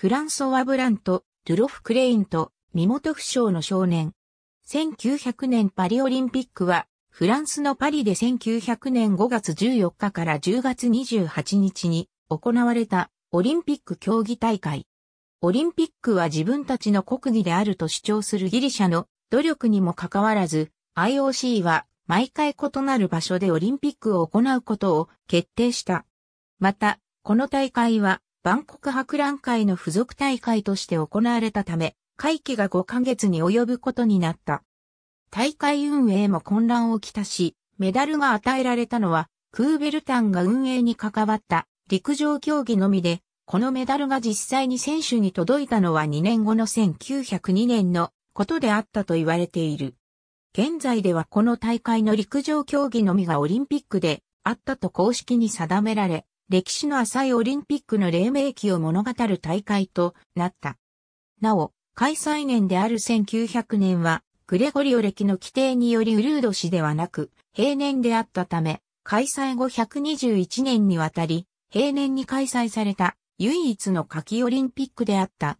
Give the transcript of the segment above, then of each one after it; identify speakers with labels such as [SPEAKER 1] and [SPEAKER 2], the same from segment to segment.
[SPEAKER 1] フランソ
[SPEAKER 2] ワ・ブラント、ルロフ・クレインと、身元不詳の少年。1900年パリオリンピックは、フランスのパリで1900年5月14日から10月28日に行われたオリンピック競技大会。オリンピックは自分たちの国技であると主張するギリシャの努力にもかかわらず、IOC は毎回異なる場所でオリンピックを行うことを決定した。また、この大会は万国博覧会の付属大会として行われたため、会期が5ヶ月に及ぶことになった。大会運営も混乱をきたし、メダルが与えられたのは、クーベルタンが運営に関わった陸上競技のみで、このメダルが実際に選手に届いたのは2年後の1902年のことであったと言われている。現在ではこの大会の陸上競技のみがオリンピックであったと公式に定められ、歴史の浅いオリンピックの黎明期を物語る大会となった。なお、開催年である1900年は、グレゴリオ歴の規定によりウルード氏ではなく、平年であったため、開催後121年にわたり、平年に開催された唯一の夏季オリンピックであった。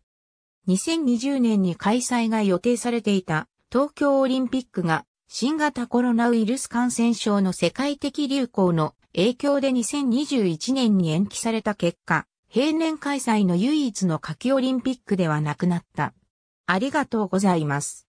[SPEAKER 2] 2020年に開催が予定されていた東京オリンピックが新型コロナウイルス感染症の世界的流行の影響で2021年に延期された結果、平年開催の唯一の夏季オリンピックではなくなった。ありがとうございます。